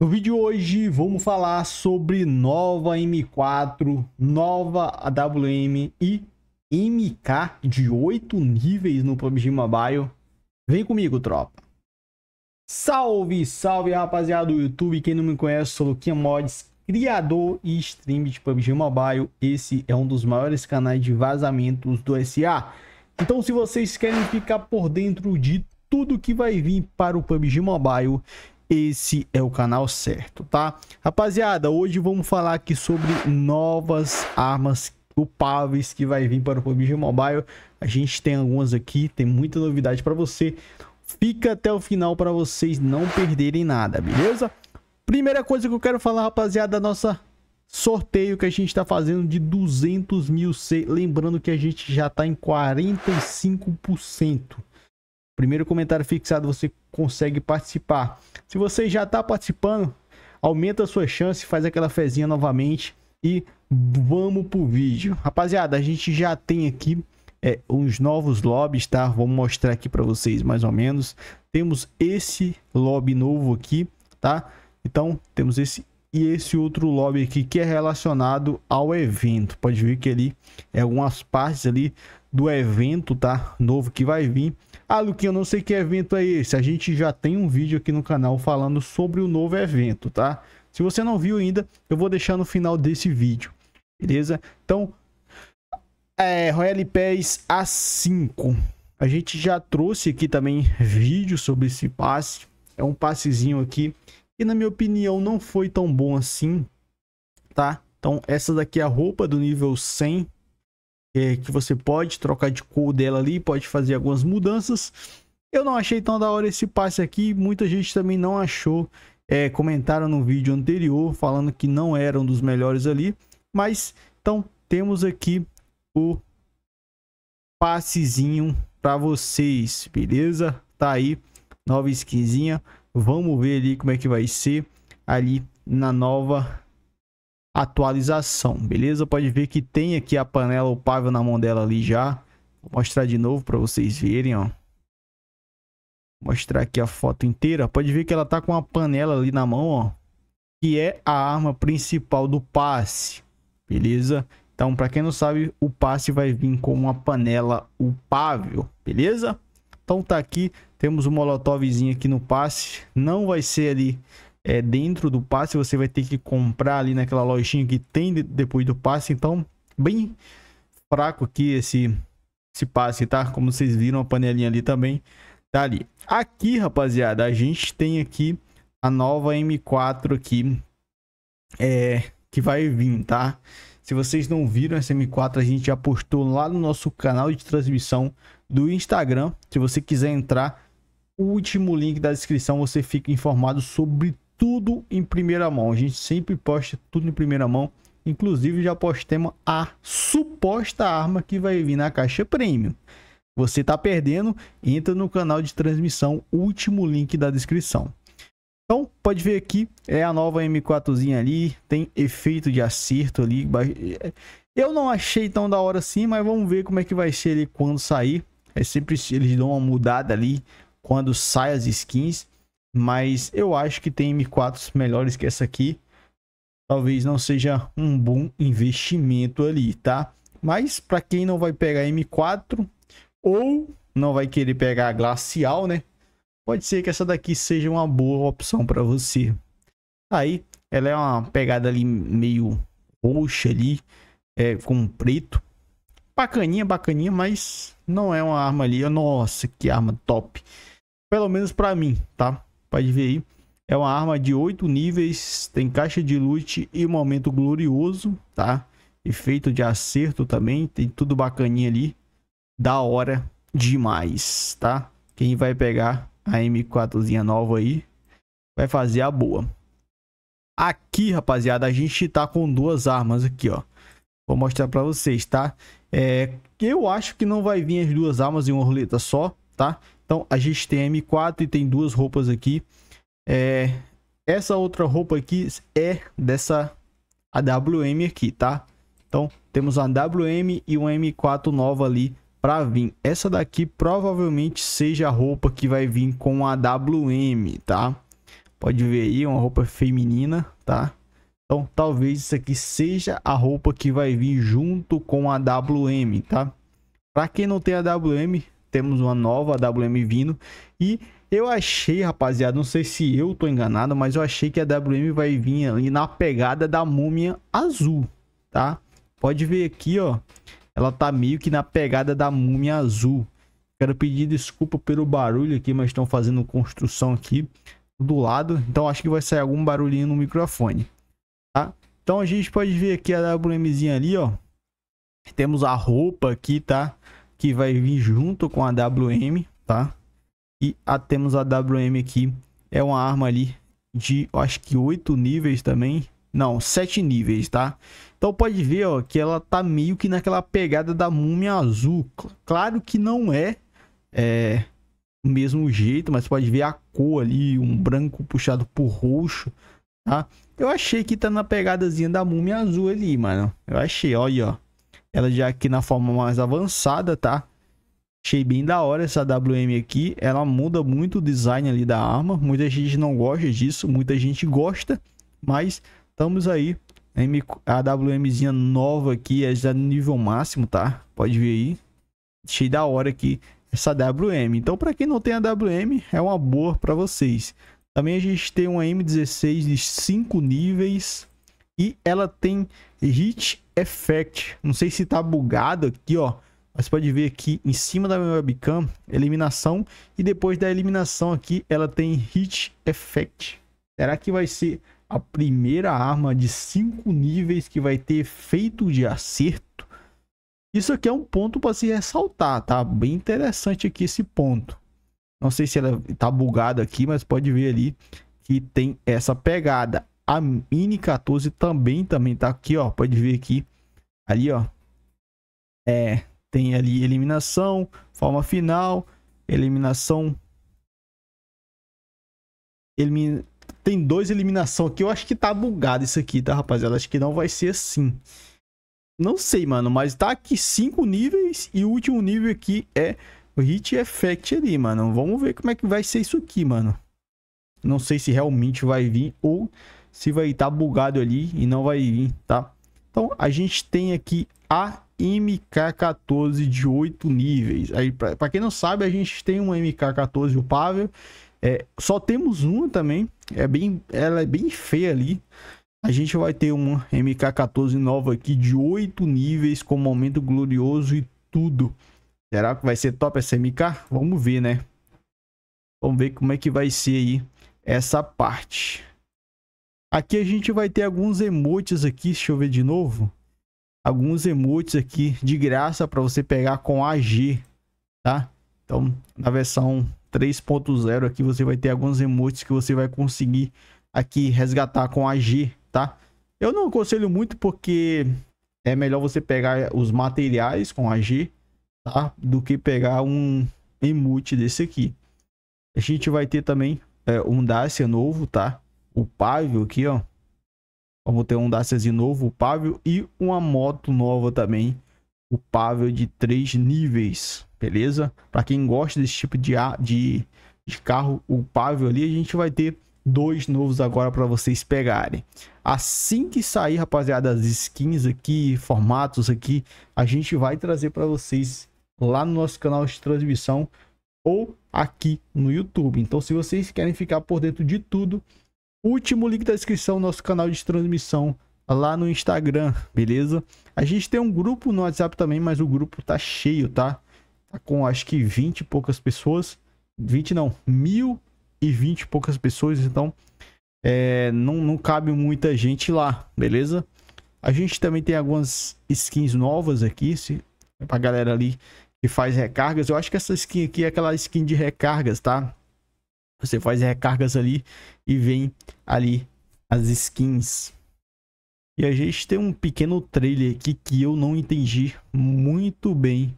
No vídeo de hoje vamos falar sobre nova M4, nova AWM e MK de 8 níveis no PUBG Mobile. Vem comigo, tropa. Salve, salve rapaziada do YouTube. Quem não me conhece, sou Luquinha Mods, criador e stream de PUBG Mobile. Esse é um dos maiores canais de vazamentos do SA. Então, se vocês querem ficar por dentro de tudo que vai vir para o PUBG Mobile esse é o canal certo, tá? Rapaziada, hoje vamos falar aqui sobre novas armas culpáveis que vai vir para o PUBG Mobile. A gente tem algumas aqui, tem muita novidade para você. Fica até o final para vocês não perderem nada, beleza? Primeira coisa que eu quero falar, rapaziada, nossa sorteio que a gente está fazendo de 200 mil C. Lembrando que a gente já está em 45%. Primeiro comentário fixado, você consegue participar. Se você já está participando, aumenta a sua chance, faz aquela fezinha novamente e vamos pro vídeo. Rapaziada, a gente já tem aqui é, uns novos lobbies, tá? Vou mostrar aqui para vocês mais ou menos. Temos esse lobby novo aqui, tá? Então, temos esse e esse outro lobby aqui que é relacionado ao evento. Pode ver que ali é algumas partes ali do evento, tá? Novo que vai vir. Ah, Luquinha, eu não sei que evento é esse. A gente já tem um vídeo aqui no canal falando sobre o novo evento, tá? Se você não viu ainda, eu vou deixar no final desse vídeo, beleza? Então, é, Royal Pass A5. A gente já trouxe aqui também vídeo sobre esse passe. É um passezinho aqui que, na minha opinião, não foi tão bom assim, tá? Então, essa daqui é a roupa do nível 100, é, que você pode trocar de cor dela ali, pode fazer algumas mudanças. Eu não achei tão da hora esse passe aqui, muita gente também não achou. É, comentaram no vídeo anterior falando que não era um dos melhores ali, mas então temos aqui o passezinho para vocês, beleza? Tá aí, nova skinzinha. Vamos ver ali como é que vai ser ali na nova atualização, beleza? Pode ver que tem aqui a panela upável na mão dela ali já. Vou mostrar de novo para vocês verem, ó. mostrar aqui a foto inteira. Pode ver que ela tá com uma panela ali na mão, ó. Que é a arma principal do passe, beleza? Então, para quem não sabe, o passe vai vir com uma panela upável, beleza? Então tá aqui, temos o um molotovzinho aqui no passe. Não vai ser ali é, dentro do passe, você vai ter que comprar ali naquela lojinha que tem de, depois do passe. Então, bem fraco aqui esse, esse passe, tá? Como vocês viram, a panelinha ali também tá ali. Aqui, rapaziada, a gente tem aqui a nova M4 aqui, é, que vai vir, tá? Se vocês não viram essa M4, a gente já postou lá no nosso canal de transmissão do Instagram. Se você quiser entrar, o último link da descrição você fica informado sobre tudo em primeira mão. A gente sempre posta tudo em primeira mão. Inclusive, já postemos a suposta arma que vai vir na caixa premium. Você tá perdendo? Entra no canal de transmissão, último link da descrição. Então, pode ver aqui, é a nova M4zinha ali, tem efeito de acerto ali. É, eu não achei tão da hora assim, mas vamos ver como é que vai ser ele quando sair. É sempre eles dão uma mudada ali quando saem as skins. Mas eu acho que tem M4s melhores que essa aqui. Talvez não seja um bom investimento ali, tá? Mas para quem não vai pegar M4 ou não vai querer pegar a Glacial, né? Pode ser que essa daqui seja uma boa opção para você. Aí, ela é uma pegada ali meio roxa ali, é, com preto. Bacaninha, bacaninha, mas não é uma arma ali. Nossa, que arma top. Pelo menos para mim, tá? pode ver aí. É uma arma de 8 níveis, tem caixa de loot e momento glorioso, tá? Efeito de acerto também, tem tudo bacaninha ali. Da hora demais, tá? Quem vai pegar a M4zinha nova aí, vai fazer a boa. Aqui, rapaziada, a gente tá com duas armas aqui, ó. Vou mostrar pra vocês, tá? É, eu acho que não vai vir as duas armas em uma roleta só, tá? Então a gente tem M4 e tem duas roupas aqui. É, essa outra roupa aqui é dessa AWM aqui, tá? Então temos a AWM e uma M4 nova ali para vir. Essa daqui provavelmente seja a roupa que vai vir com a AWM, tá? Pode ver aí, uma roupa feminina, tá? Então, talvez isso aqui seja a roupa que vai vir junto com a WM, tá? Para quem não tem a WM, temos uma nova WM vindo. E eu achei, rapaziada, não sei se eu tô enganado, mas eu achei que a WM vai vir ali na pegada da múmia azul, tá? Pode ver aqui, ó. Ela tá meio que na pegada da múmia azul. Quero pedir desculpa pelo barulho aqui, mas estão fazendo construção aqui do lado. Então acho que vai sair algum barulhinho no microfone, tá? Então a gente pode ver aqui a WMzinha ali, ó. Temos a roupa aqui, tá? Tá? que vai vir junto com a WM, tá? E a, temos a WM aqui, é uma arma ali de, acho que 8 níveis também, não, 7 níveis, tá? Então pode ver, ó, que ela tá meio que naquela pegada da múmia azul. Claro que não é, é o mesmo jeito, mas pode ver a cor ali, um branco puxado por roxo, tá? Eu achei que tá na pegadazinha da múmia azul ali, mano. Eu achei, olha, ó. Ela já aqui na forma mais avançada, tá? Achei bem da hora essa WM aqui. Ela muda muito o design ali da arma. Muita gente não gosta disso, muita gente gosta. Mas estamos aí. A WMzinha nova aqui é já nível máximo, tá? Pode ver aí. Achei da hora aqui essa WM. Então, para quem não tem a WM, é uma boa para vocês. Também a gente tem uma M16 de 5 níveis. E ela tem hit Effect. É Não sei se tá bugado aqui, ó. Mas você pode ver aqui em cima da minha webcam, eliminação. E depois da eliminação aqui, ela tem Hit Effect. É Será que vai ser a primeira arma de cinco níveis que vai ter efeito de acerto? Isso aqui é um ponto para se ressaltar, tá? Bem interessante aqui esse ponto. Não sei se ela tá bugada aqui, mas pode ver ali que tem essa pegada. A Mini 14 também também tá aqui, ó. Pode ver aqui. Ali, ó. É, tem ali eliminação, forma final, eliminação. Elimin... Tem dois eliminação aqui. Eu acho que tá bugado isso aqui, tá, rapaziada? Acho que não vai ser assim. Não sei, mano, mas tá aqui cinco níveis e o último nível aqui é o Hit Effect ali, mano. Vamos ver como é que vai ser isso aqui, mano. Não sei se realmente vai vir ou se vai estar tá bugado ali e não vai vir, tá? Então, a gente tem aqui a MK14 de 8 níveis. Aí, para quem não sabe, a gente tem uma MK14 upável. É, só temos uma também. É bem, ela é bem feia ali. A gente vai ter uma MK14 nova aqui de 8 níveis com momento glorioso e tudo. Será que vai ser top essa MK? Vamos ver, né? Vamos ver como é que vai ser aí essa parte. Aqui a gente vai ter alguns emotes aqui, deixa eu ver de novo. Alguns emotes aqui de graça para você pegar com AG, tá? Então, na versão 3.0 aqui você vai ter alguns emotes que você vai conseguir aqui resgatar com AG, tá? Eu não aconselho muito porque é melhor você pegar os materiais com AG, tá? Do que pegar um emote desse aqui. A gente vai ter também é, um Dacia novo, tá? o Pávio aqui, ó. Vamos ter um de novo, o Pávio, e uma moto nova também, o Pávio é de três níveis, beleza? Para quem gosta desse tipo de, de, de carro, o Pávio ali, a gente vai ter dois novos agora para vocês pegarem. Assim que sair, rapaziada, as skins aqui, formatos aqui, a gente vai trazer para vocês lá no nosso canal de transmissão ou aqui no YouTube. Então, se vocês querem ficar por dentro de tudo, último link da descrição, nosso canal de transmissão lá no Instagram, beleza? A gente tem um grupo no WhatsApp também, mas o grupo tá cheio, tá? Tá com acho que 20 e poucas pessoas. 20 não, mil e 20 e poucas pessoas, então é, não, não cabe muita gente lá, beleza? A gente também tem algumas skins novas aqui, se, pra galera ali que faz recargas. Eu acho que essa skin aqui é aquela skin de recargas, tá? Você faz recargas ali e vem ali as skins. E a gente tem um pequeno trailer aqui que eu não entendi muito bem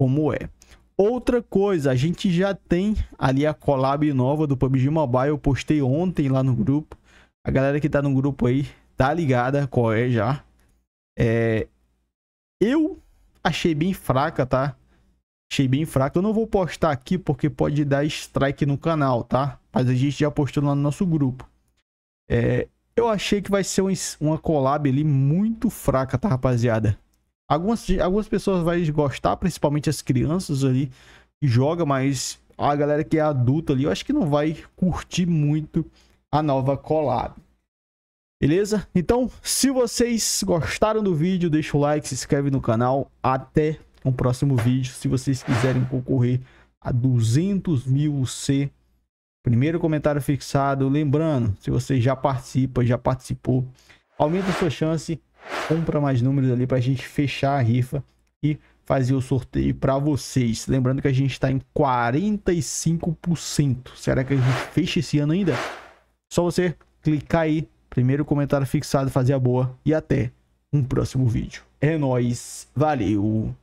como é. Outra coisa, a gente já tem ali a collab nova do PUBG Mobile. Eu postei ontem lá no grupo. A galera que tá no grupo aí tá ligada qual é já. É... Eu achei bem fraca, tá? Achei bem fraco. Eu não vou postar aqui porque pode dar strike no canal, tá? Mas a gente já postou lá no nosso grupo. É, eu achei que vai ser um, uma collab ali muito fraca, tá, rapaziada? Algumas, algumas pessoas vão gostar, principalmente as crianças ali que jogam, mas a galera que é adulta ali, eu acho que não vai curtir muito a nova collab. Beleza? Então, se vocês gostaram do vídeo, deixa o like, se inscreve no canal. Até no próximo vídeo. Se vocês quiserem concorrer a 200 mil C, primeiro comentário fixado. Lembrando, se você já participa, já participou, aumenta a sua chance, compra mais números ali para a gente fechar a rifa e fazer o sorteio para vocês. Lembrando que a gente está em 45%. Será que a gente fecha esse ano ainda? Só você clicar aí, primeiro comentário fixado, fazer a boa e até um próximo vídeo. É nóis, valeu!